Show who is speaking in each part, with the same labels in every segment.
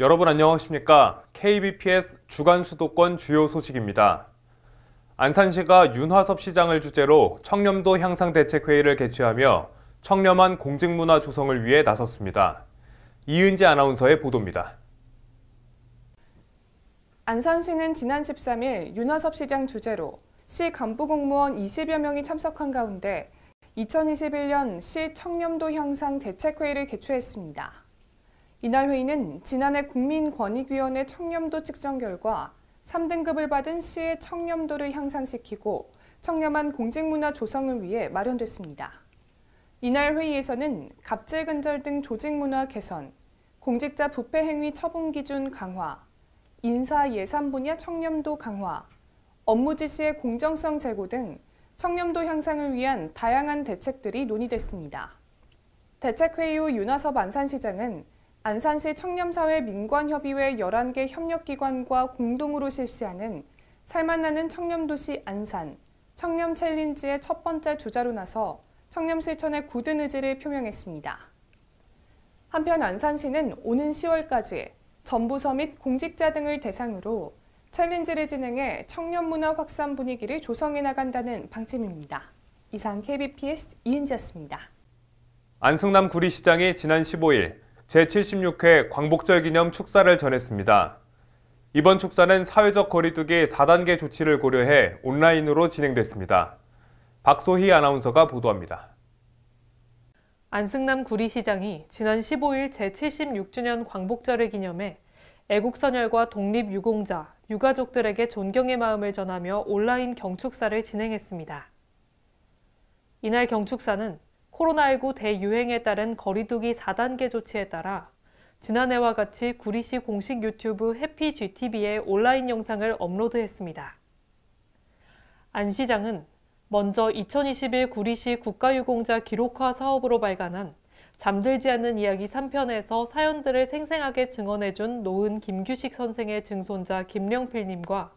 Speaker 1: 여러분 안녕하십니까? KBPS 주간 수도권 주요 소식입니다. 안산시가 윤화섭 시장을 주제로 청렴도 향상 대책 회의를 개최하며 청렴한 공직문화 조성을 위해 나섰습니다. 이은지 아나운서의 보도입니다.
Speaker 2: 안산시는 지난 13일 윤화섭 시장 주제로 시 간부 공무원 20여 명이 참석한 가운데 2021년 시 청렴도 향상 대책 회의를 개최했습니다. 이날 회의는 지난해 국민권익위원회 청렴도 측정 결과 3등급을 받은 시의 청렴도를 향상시키고 청렴한 공직문화 조성을 위해 마련됐습니다. 이날 회의에서는 갑질근절 등 조직문화 개선, 공직자 부패행위 처분 기준 강화, 인사 예산 분야 청렴도 강화, 업무 지시의 공정성 제고 등 청렴도 향상을 위한 다양한 대책들이 논의됐습니다. 대책회의 후 윤화섭 안산시장은 안산시 청렴사회 민관협의회 11개 협력기관과 공동으로 실시하는 살맛나는 청렴도시 안산, 청렴 챌린지의 첫 번째 주자로 나서 청렴 실천의 굳은 의지를 표명했습니다. 한편 안산시는 오는 10월까지 전부서 및 공직자 등을 대상으로 챌린지를 진행해 청년 문화 확산 분위기를 조성해 나간다는 방침입니다. 이상 KBPS 이은지였습니다.
Speaker 1: 안성남 구리시장이 지난 15일 제76회 광복절 기념 축사를 전했습니다. 이번 축사는 사회적 거리두기 4단계 조치를 고려해 온라인으로 진행됐습니다. 박소희 아나운서가 보도합니다.
Speaker 3: 안승남 구리시장이 지난 15일 제76주년 광복절을 기념해 애국선열과 독립유공자, 유가족들에게 존경의 마음을 전하며 온라인 경축사를 진행했습니다. 이날 경축사는 코로나19 대유행에 따른 거리두기 4단계 조치에 따라 지난해와 같이 구리시 공식 유튜브 해피 GTV에 온라인 영상을 업로드했습니다. 안 시장은 먼저 2021 구리시 국가유공자 기록화 사업으로 발간한 잠들지 않는 이야기 3편에서 사연들을 생생하게 증언해준 노은 김규식 선생의 증손자 김령필님과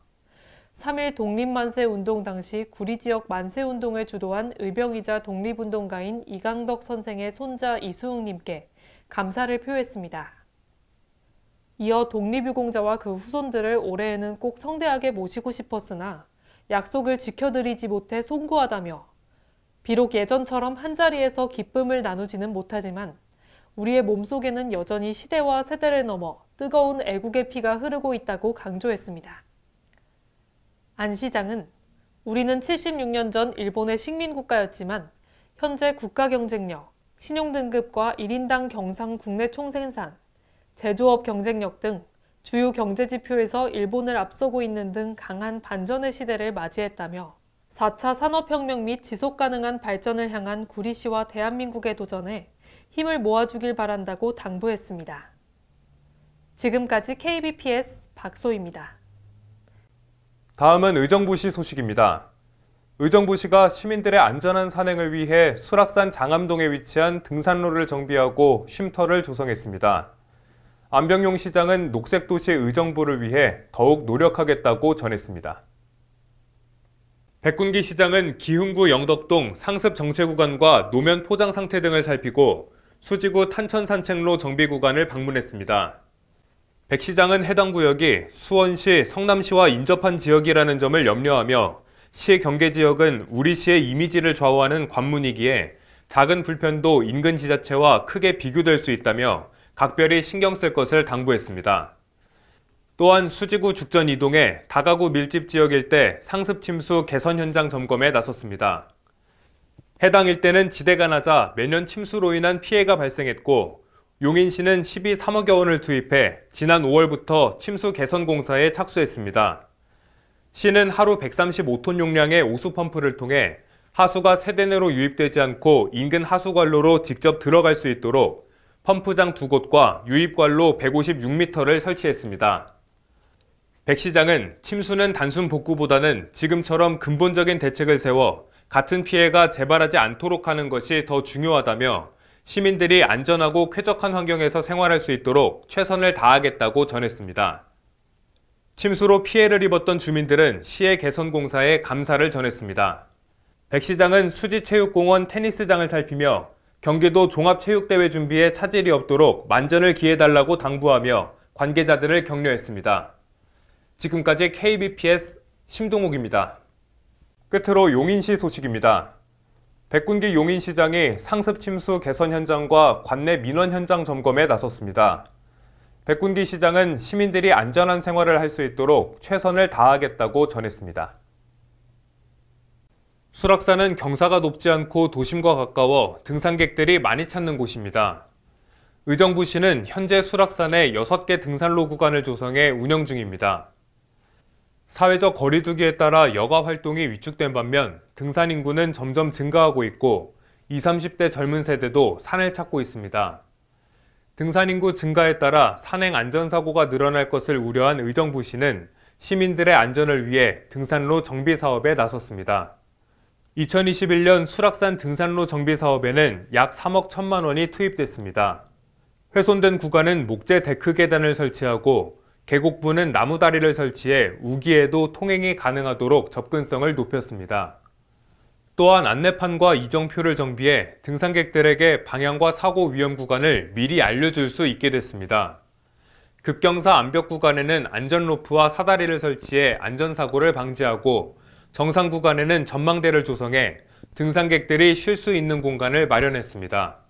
Speaker 3: 3일 독립만세 운동 당시 구리 지역 만세 운동을 주도한 의병이자 독립운동가인 이강덕 선생의 손자 이수웅님께 감사를 표했습니다. 이어 독립유공자와 그 후손들을 올해에는 꼭 성대하게 모시고 싶었으나 약속을 지켜드리지 못해 송구하다며 비록 예전처럼 한자리에서 기쁨을 나누지는 못하지만 우리의 몸속에는 여전히 시대와 세대를 넘어 뜨거운 애국의 피가 흐르고 있다고 강조했습니다. 안 시장은 우리는 76년 전 일본의 식민국가였지만 현재 국가 경쟁력, 신용등급과 1인당 경상 국내 총생산, 제조업 경쟁력 등 주요 경제지표에서 일본을 앞서고 있는 등 강한 반전의 시대를 맞이했다며 4차 산업혁명 및 지속가능한 발전을 향한 구리시와 대한민국의 도전에 힘을 모아주길 바란다고 당부했습니다. 지금까지 KBPS 박소입니다.
Speaker 1: 다음은 의정부시 소식입니다. 의정부시가 시민들의 안전한 산행을 위해 수락산 장암동에 위치한 등산로를 정비하고 쉼터를 조성했습니다. 안병용 시장은 녹색도시 의정부를 위해 더욱 노력하겠다고 전했습니다. 백군기 시장은 기흥구 영덕동 상습 정체 구간과 노면 포장 상태 등을 살피고 수지구 탄천 산책로 정비 구간을 방문했습니다. 백 시장은 해당 구역이 수원시, 성남시와 인접한 지역이라는 점을 염려하며 시의 경계 지역은 우리 시의 이미지를 좌우하는 관문이기에 작은 불편도 인근 지자체와 크게 비교될 수 있다며 각별히 신경 쓸 것을 당부했습니다. 또한 수지구 죽전 이동에 다가구 밀집 지역일 때 상습 침수 개선 현장 점검에 나섰습니다. 해당 일대는 지대가 낮아 매년 침수로 인한 피해가 발생했고 용인시는 12 3억여 원을 투입해 지난 5월부터 침수 개선 공사에 착수했습니다. 시는 하루 135톤 용량의 오수 펌프를 통해 하수가 세대내로 유입되지 않고 인근 하수관로로 직접 들어갈 수 있도록 펌프장 두 곳과 유입관로 156m를 설치했습니다. 백 시장은 침수는 단순 복구보다는 지금처럼 근본적인 대책을 세워 같은 피해가 재발하지 않도록 하는 것이 더 중요하다며 시민들이 안전하고 쾌적한 환경에서 생활할 수 있도록 최선을 다하겠다고 전했습니다. 침수로 피해를 입었던 주민들은 시의 개선공사에 감사를 전했습니다. 백 시장은 수지체육공원 테니스장을 살피며 경기도 종합체육대회 준비에 차질이 없도록 만전을 기해달라고 당부하며 관계자들을 격려했습니다. 지금까지 KBPS 심동욱입니다. 끝으로 용인시 소식입니다. 백군기 용인시장이 상습 침수 개선 현장과 관내 민원 현장 점검에 나섰습니다. 백군기 시장은 시민들이 안전한 생활을 할 수 있도록 최선을 다하겠다고 전했습니다. 수락산은 경사가 높지 않고 도심과 가까워 등산객들이 많이 찾는 곳입니다. 의정부시는 현재 수락산에 6개 등산로 구간을 조성해 운영 중입니다. 사회적 거리두기에 따라 여가 활동이 위축된 반면 등산 인구는 점점 증가하고 있고 20, 30대 젊은 세대도 산을 찾고 있습니다. 등산 인구 증가에 따라 산행 안전사고가 늘어날 것을 우려한 의정부시는 시민들의 안전을 위해 등산로 정비 사업에 나섰습니다. 2021년 수락산 등산로 정비 사업에는 약 3억 1천만 원이 투입됐습니다. 훼손된 구간은 목재 데크 계단을 설치하고 계곡부는 나무다리를 설치해 우기에도 통행이 가능하도록 접근성을 높였습니다. 또한 안내판과 이정표를 정비해 등산객들에게 방향과 사고 위험 구간을 미리 알려줄 수 있게 됐습니다. 급경사 암벽 구간에는 안전로프와 사다리를 설치해 안전사고를 방지하고 정상 구간에는 전망대를 조성해 등산객들이 쉴 수 있는 공간을 마련했습니다.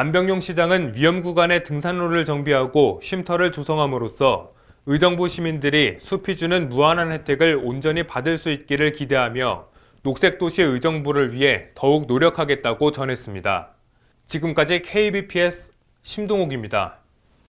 Speaker 1: 안병용 시장은 위험 구간의 등산로를 정비하고 쉼터를 조성함으로써 의정부 시민들이 숲피주는 무한한 혜택을 온전히 받을 수 있기를 기대하며 녹색도시 의정부를 위해 더욱 노력하겠다고 전했습니다. 지금까지 KBPS 심동욱입니다.